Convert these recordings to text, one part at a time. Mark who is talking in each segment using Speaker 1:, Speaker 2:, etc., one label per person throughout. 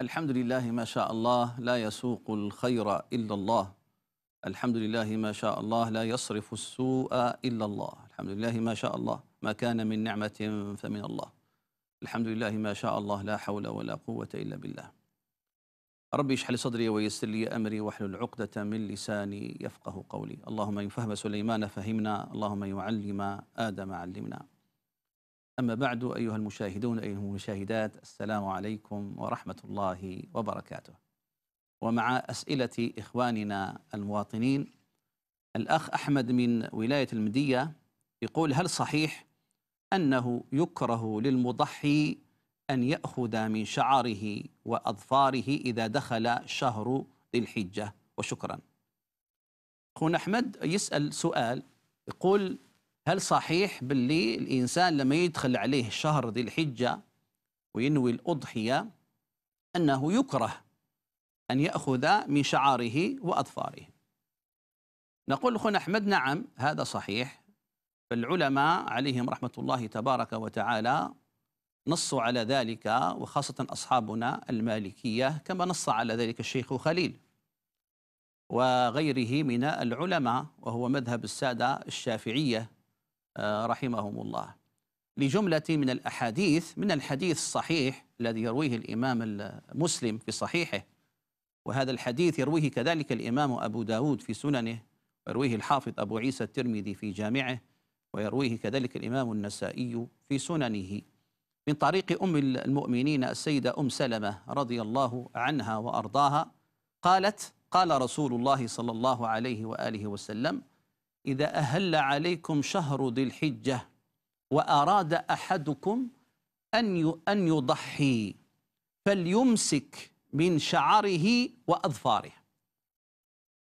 Speaker 1: الحمد لله ما شاء الله لا يسوق الخير إلا الله الحمد لله ما شاء الله لا يصرف السوء إلا الله الحمد لله ما شاء الله ما كان من نعمة فمن الله الحمد لله ما شاء الله لا حول ولا قوة إلا بالله ربي اشحل صدري ويسر لي أمري واحلل عقدة من لساني يفقه قولي اللهم إن فهم سليمان فهمنا اللهم يعلم آدم علمنا أما بعد أيها المشاهدون أيها المشاهدات السلام عليكم ورحمة الله وبركاته ومع أسئلة إخواننا المواطنين الأخ أحمد من ولاية المدية يقول هل صحيح أنه يكره للمضحي أن يأخذ من شعره وأظفاره إذا دخل شهر ذي الحجة وشكرا أخونا أحمد يسأل سؤال يقول هل صحيح باللي الإنسان لما يدخل عليه شهر ذي الحجة وينوي الأضحية أنه يكره أن يأخذ من شعاره وأظفاره نقول أخونا أحمد نعم هذا صحيح فالعلماء عليهم رحمة الله تبارك وتعالى نصوا على ذلك وخاصة أصحابنا المالكية كما نص على ذلك الشيخ خليل وغيره من العلماء وهو مذهب السادة الشافعية رحمهم الله لجملة من الأحاديث من الحديث الصحيح الذي يرويه الإمام مسلم في صحيحه وهذا الحديث يرويه كذلك الإمام أبو داود في سننه ويرويه الحافظ أبو عيسى الترمذي في جامعه ويرويه كذلك الإمام النسائي في سننه من طريق أم المؤمنين السيدة أم سلمة رضي الله عنها وأرضاها قالت قال رسول الله صلى الله عليه وآله وسلم إذا أهل عليكم شهر ذي الحجة وأراد أحدكم أن أن يضحي فليمسك من شعره وأظفاره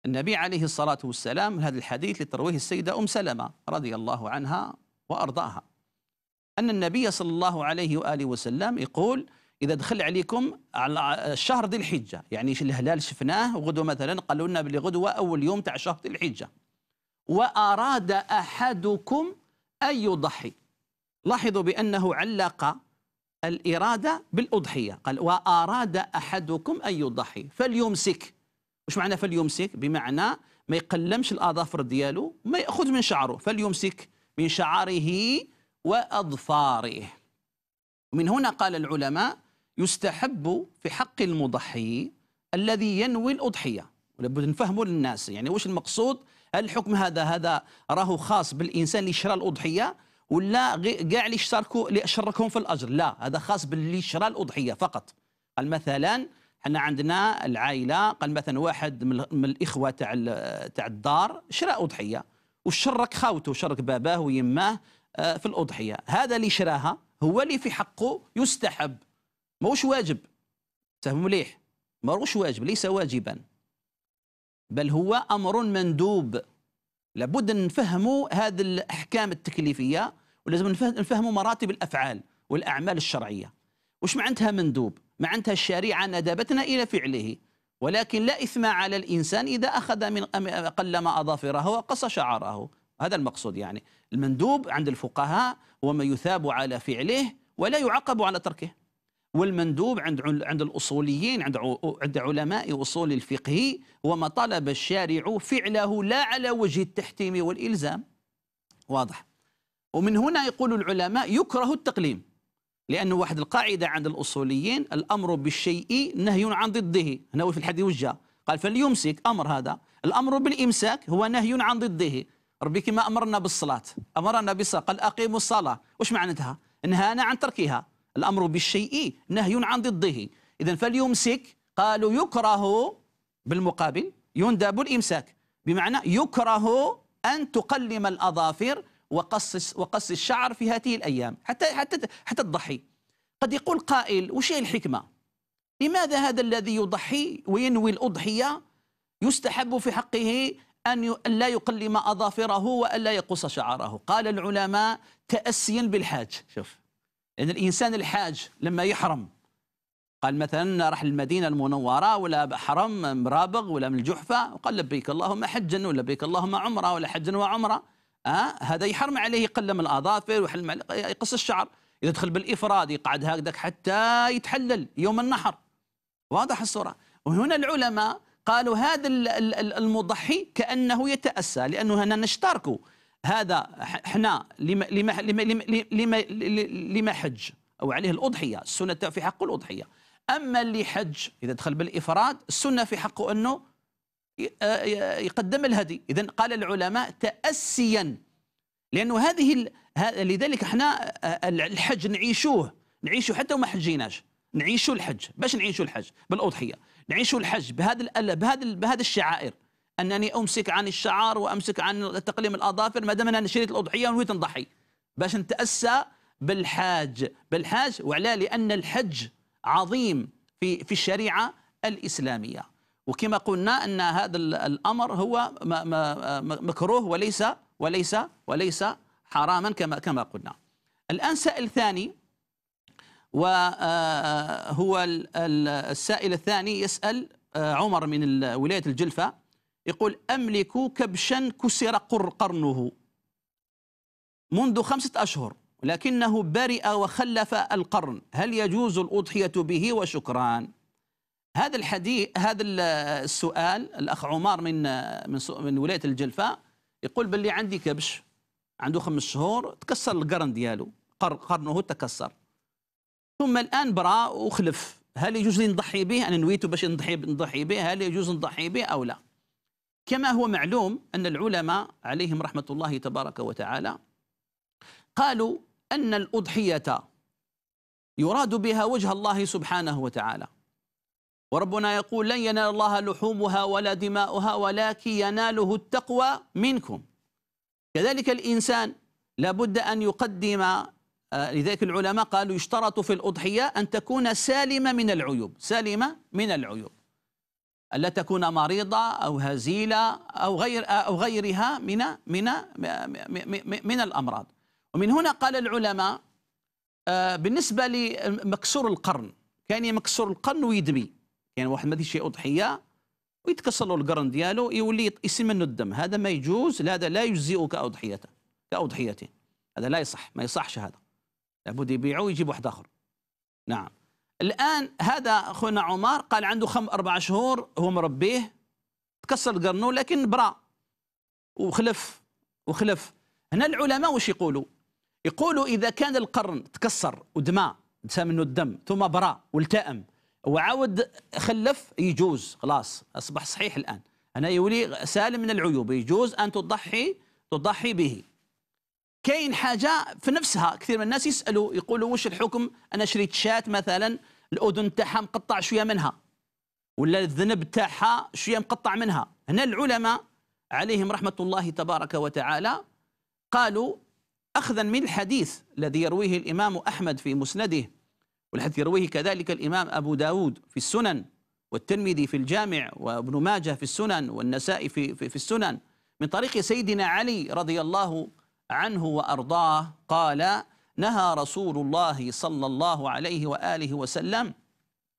Speaker 1: النبي عليه الصلاة والسلام هذا الحديث لترويه السيدة أم سلمة رضي الله عنها وأرضاها أن النبي صلى الله عليه وآله وسلم يقول إذا دخل عليكم على شهر ذي الحجة يعني الهلال شفناه وغدوة مثلا قالوا لنا بلي غدوة أول يوم تاع شهر ذي الحجة وأراد أحدكم أن يضحي لاحظوا بأنه علق الإرادة بالأضحية قال وأراد أحدكم أن يضحي فليمسك وش معنى فليمسك بمعنى ما يقلمش الأظافر دياله ما يأخذ من شعره فليمسك من شعره وأظفاره ومن هنا قال العلماء يستحب في حق المضحي الذي ينوي الأضحية لابد نفهموا للناس يعني وش المقصود الحكم هذا هذا راهو خاص بالانسان اللي شرى الاضحيه ولا كاع اللي اشتركوا اللي شركهم في الاجر لا هذا خاص باللي شرى الاضحيه فقط قال مثلا حنا عندنا العائله قال مثلا واحد من الاخوه تاع تاع الدار شرى اضحيه وشرك خاوته وشرك باباه ويماه آه، في الاضحيه هذا اللي شراها هو اللي في حقه يستحب ماهوش واجب تفهم مليح ماهوش واجب ليس واجبا بل هو أمر مندوب لابد أن نفهموا هذه الأحكام التكليفية ولازم نفهموا مراتب الأفعال والأعمال الشرعية وش معناتها مندوب؟ معناتها الشريعة ندبتنا إلى فعله ولكن لا إثم على الإنسان إذا أخذ من قلم أظافره وقص شعره هذا المقصود يعني المندوب عند الفقهاء هو ما يثاب على فعله ولا يعاقب على تركه والمندوب عند عند الاصوليين عند عند علماء اصول الفقه هو ما طلب الشارع فعله لا على وجه التحتيم والالزام واضح ومن هنا يقول العلماء يكره التقليم لانه واحد القاعده عند الاصوليين الامر بالشيء نهي عن ضده هنا في الحديث وجه قال فليمسك امر هذا الامر بالامساك هو نهي عن ضده ربي كما امرنا بالصلاه امرنا بالصلاه قال اقيموا الصلاه واش معناتها نهانا عن تركها الأمر بالشيء نهي عن ضده إذا فليمسك قالوا يكره بالمقابل يندب الإمساك بمعنى يكره أن تقلم الأظافر وقص وقص الشعر في هذه الأيام حتى حتى حتى تضحي قد يقول قائل وش هي الحكمة لماذا هذا الذي يضحي وينوي الأضحية يستحب في حقه أن لا يقلم أظافره وألا يقص شعره قال العلماء تأسيا بالحاج شوف لأن الإنسان الحاج لما يحرم قال مثلا راح للمدينة المنورة ولا حرم مرابغ ولا من الجحفة وقال لبيك اللهم حجا ولبيك اللهم عمرة ولا حجا وعمرة أه؟ هذا يحرم عليه يقلم الأظافر ويحلم يقص الشعر يدخل بالإفراد يقعد هكذا حتى يتحلل يوم النحر واضح الصورة وهنا العلماء قالوا هذا المضحي كأنه يتأسى لأنه هنا نشتركه هذا حنا لما لما لما لما لما حج او عليه الاضحيه السنه في حقه الاضحيه اما اللي حج اذا دخل بالافراد السنه في حقه انه يقدم الهدي اذا قال العلماء تاسيا لانه هذه لذلك احنا الحج نعيشوه نعيشوا حتى وما حجيناش نعيشوا الحج باش نعيشوا الحج بالاضحيه نعيشوا الحج بهذا بهذا بهذا الشعائر انني امسك عن الشعر وامسك عن تقليم الاظافر ما دام انا شريت الاضحيه ونويت نضحي باش نتاسى بالحاج بالحاج وعلاه لان الحج عظيم في في الشريعه الاسلاميه وكما قلنا ان هذا الامر هو مكروه وليس وليس وليس حراما كما كما قلنا الان سائل ثاني وهو آه، السائل الثاني يسال آه، عمر من ولايه الجلفه يقول أملك كبشا كسر قرنه منذ خمسة أشهر لكنه برئ وخلف القرن هل يجوز الأضحية به وشكرا هذا الحديث هذا السؤال الأخ عمار من من من ولاية الجلفة يقول باللي عندي كبش عنده خمس شهور تكسر القرن ديالو قرنه تكسر ثم الآن برا وخلف هل يجوز لي نضحي به أنا نويته باش نضحي نضحي به هل يجوز نضحي به أو لا كما هو معلوم أن العلماء عليهم رحمة الله تبارك وتعالى قالوا أن الأضحية يراد بها وجه الله سبحانه وتعالى وربنا يقول لن ينال الله لحومها ولا دماؤها ولكن يناله التقوى منكم كذلك الإنسان لابد أن يقدم آه، لذلك العلماء قالوا يشترط في الأضحية أن تكون سالمة من العيوب سالمة من العيوب ألا تكون مريضة أو هزيلة أو غير أو غيرها من من من الأمراض ومن هنا قال العلماء آه، بالنسبة لمكسور القرن كان مكسور القرن ويدمي كان واحد ما شيء أضحية ويتكسر له القرن ديالو يولي يسم منه الدم هذا ما يجوز هذا لا يجزئ كأضحيته كأضحيته هذا لا يصح ما يصحش هذا لابد يبيعوه ويجيب واحد آخر نعم الآن هذا أخونا عمر قال عنده خم أربع شهور هو مربيه تكسر قرنه لكن برا وخلف وخلف هنا العلماء واش يقولوا يقولوا إذا كان القرن تكسر ودماء دسا منه الدم ثم برا والتأم وعاود خلف يجوز خلاص أصبح صحيح الآن هنا يولي سالم من العيوب يجوز أن تضحي تضحي به كاين حاجه في نفسها كثير من الناس يسالوا يقولوا واش الحكم انا شريت شات مثلا الاذن تاعها مقطع شويه منها ولا الذنب تاعها شويه مقطع منها هنا العلماء عليهم رحمه الله تبارك وتعالى قالوا اخذا من الحديث الذي يرويه الامام احمد في مسنده والحديث يرويه كذلك الامام ابو داود في السنن والترمذي في الجامع وابن ماجه في السنن والنسائي في, في, في السنن من طريق سيدنا علي رضي الله عنه وارضاه قال نهى رسول الله صلى الله عليه وآله وسلم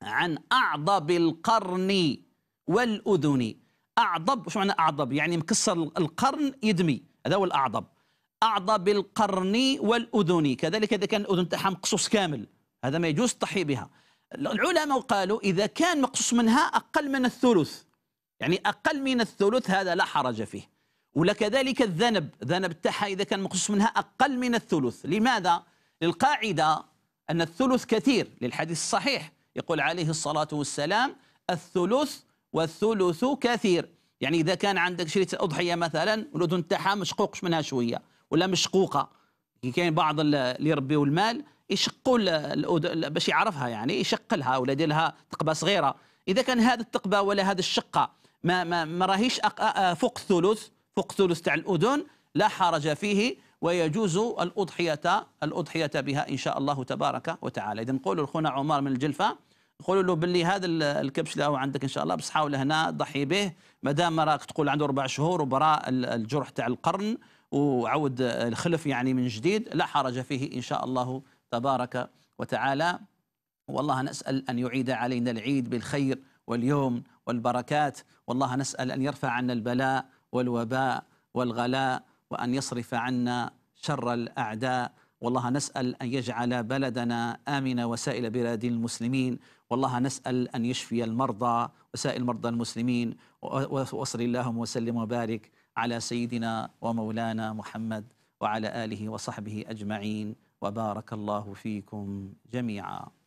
Speaker 1: عن أعضب القرن والأذن أعضب شو معنى أعضب يعني مكسر القرن يدمي هذا هو الأعضب أعضب القرن والأذن كذلك إذا كان الأذن تاعها مقصوص كامل هذا ما يجوز تحي بها العلماء قالوا إذا كان مقصوص منها أقل من الثلث يعني أقل من الثلث هذا لا حرج فيه ولا كذلك الذنب ذنب تاعها إذا كان مقصوص منها أقل من الثلث لماذا؟ للقاعدة أن الثلث كثير للحديث الصحيح يقول عليه الصلاة والسلام الثلث والثلث كثير يعني إذا كان عندك شريت أضحية مثلا والأذن تاعها مشقوقش منها شوية ولا مشقوقة كاين بعض اللي يربيوا المال يشقوا باش يعرفها يعني يشق لها ولا يدير لها تقبة صغيرة إذا كان هذا التقبة ولا هذه الشقة ما ما, ما راهيش فوق الثلث فوق الثلث تاع الأذن لا حرج فيه ويجوز الأضحية الأضحية بها إن شاء الله تبارك وتعالى إذا نقول لخونا عمر من الجلفة قولوا له باللي هذا الكبش اللي هو عندك ان شاء الله بس حاول هنا ضحي به ما دام راك تقول عنده اربع شهور وبراء الجرح تاع القرن وعود الخلف يعني من جديد لا حرج فيه ان شاء الله تبارك وتعالى والله نسال ان يعيد علينا العيد بالخير واليوم والبركات والله نسال ان يرفع عنا البلاء والوباء والغلاء وأن يصرف عنا شر الأعداء والله نسأل أن يجعل بلدنا آمنة وسائل بلاد المسلمين والله نسأل أن يشفي المرضى وسائل مرضى المسلمين وصل اللهم وسلم وبارك على سيدنا ومولانا محمد وعلى آله وصحبه أجمعين وبارك الله فيكم جميعا